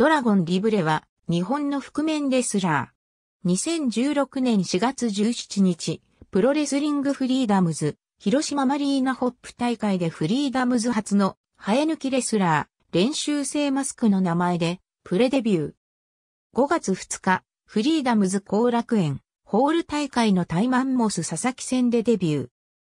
ドラゴン・リブレは、日本の覆面レスラー。2016年4月17日、プロレスリングフリーダムズ、広島マリーナホップ大会でフリーダムズ初の生え抜きレスラー、練習生マスクの名前で、プレデビュー。5月2日、フリーダムズ後楽園、ホール大会のタイマンモス佐々木戦でデビュ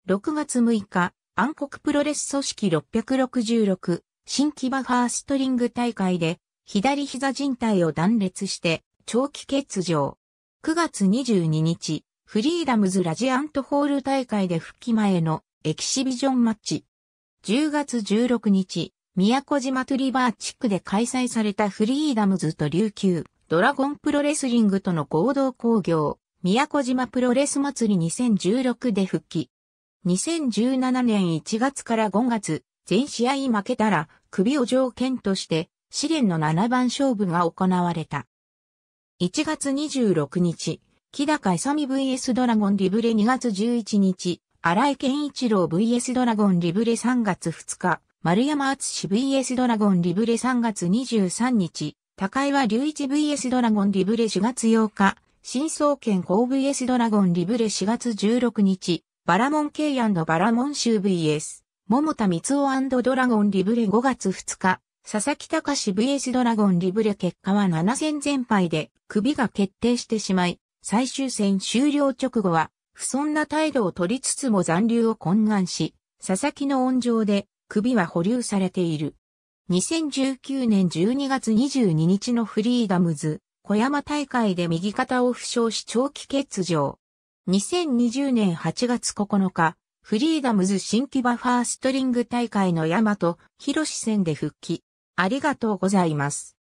ー。6月6日、暗黒プロレス組織666、新木場ファーストリング大会で、左膝靭帯を断裂して、長期欠場。9月22日、フリーダムズラジアントホール大会で復帰前のエキシビジョンマッチ。10月16日、宮古島トリバー地区で開催されたフリーダムズと琉球、ドラゴンプロレスリングとの合同興行、宮古島プロレス祭り2016で復帰。2017年1月から5月、全試合負けたら首を条件として試練の七番勝負が行われた。1月26日、木高勇 VS ドラゴンリブレ2月11日、荒井健一郎 VS ドラゴンリブレ3月2日、丸山厚 VS ドラゴンリブレ3月23日、高岩隆一 VS ドラゴンリブレ4月8日、新総研高 VS ドラゴンリブレ4月16日、バラモン K& バラモン州 VS、桃田光夫ドラゴンリブレ5月2日、佐々木隆 VS ドラゴンリブレ結果は7戦全敗で首が決定してしまい、最終戦終了直後は不損な態度を取りつつも残留を懇願し、佐々木の温情で首は保留されている。2019年12月22日のフリーダムズ、小山大会で右肩を負傷し長期欠場。2020年8月9日、フリーダムズ新規バファーストリング大会の山と広志戦で復帰。ありがとうございます。